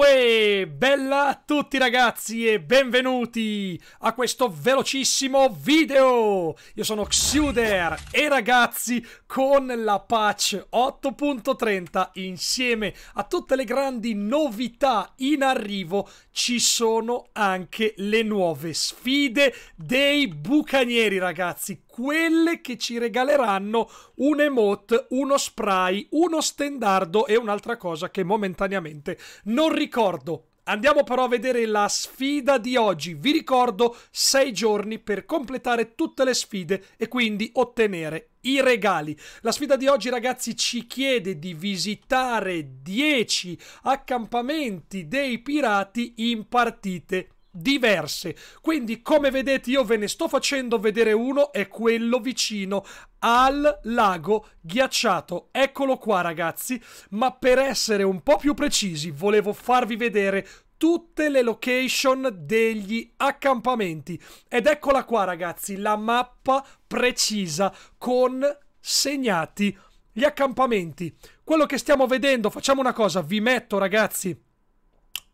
Uè, bella a tutti ragazzi e benvenuti a questo velocissimo video! Io sono Xuder e ragazzi con la patch 8.30 insieme a tutte le grandi novità in arrivo ci sono anche le nuove sfide dei bucanieri ragazzi quelle che ci regaleranno un emote, uno spray, uno stendardo e un'altra cosa che momentaneamente non ricordo ricordo, Andiamo però a vedere la sfida di oggi. Vi ricordo sei giorni per completare tutte le sfide e quindi ottenere i regali. La sfida di oggi ragazzi ci chiede di visitare 10 accampamenti dei pirati in partite diverse. Quindi, come vedete, io ve ne sto facendo vedere uno, è quello vicino al lago ghiacciato. Eccolo qua, ragazzi. Ma per essere un po' più precisi, volevo farvi vedere tutte le location degli accampamenti. Ed eccola qua, ragazzi, la mappa precisa con segnati gli accampamenti. Quello che stiamo vedendo, facciamo una cosa, vi metto, ragazzi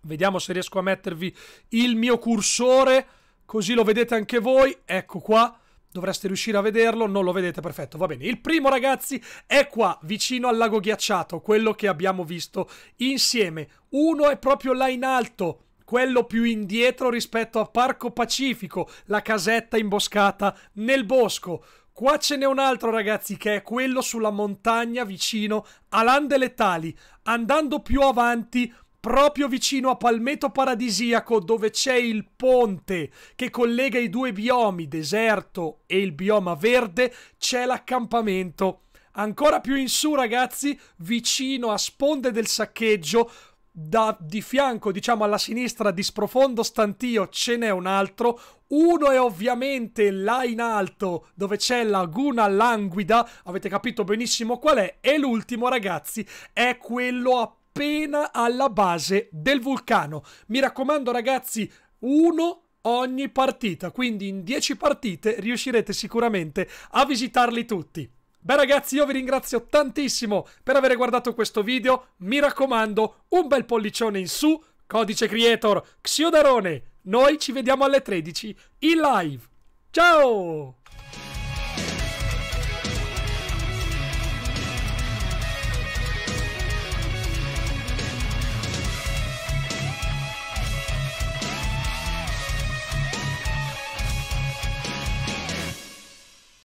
Vediamo se riesco a mettervi il mio cursore, così lo vedete anche voi. Ecco qua. Dovreste riuscire a vederlo, non lo vedete, perfetto, va bene. Il primo, ragazzi, è qua, vicino al lago ghiacciato, quello che abbiamo visto insieme. Uno è proprio là in alto, quello più indietro rispetto a Parco Pacifico, la casetta imboscata nel bosco. Qua ce n'è un altro ragazzi che è quello sulla montagna vicino a Lande Letali. Andando più avanti proprio vicino a Palmetto Paradisiaco dove c'è il ponte che collega i due biomi, deserto e il bioma verde, c'è l'accampamento. Ancora più in su ragazzi, vicino a Sponde del Saccheggio, da, di fianco, diciamo alla sinistra di sprofondo stantio ce n'è un altro. Uno è ovviamente là in alto dove c'è Laguna Languida, avete capito benissimo qual è. E l'ultimo, ragazzi, è quello appunto appena alla base del vulcano. Mi raccomando ragazzi, uno ogni partita, quindi in 10 partite riuscirete sicuramente a visitarli tutti. Beh ragazzi io vi ringrazio tantissimo per aver guardato questo video, mi raccomando un bel pollicione in su, codice creator Xiodarone, noi ci vediamo alle 13 in live, ciao!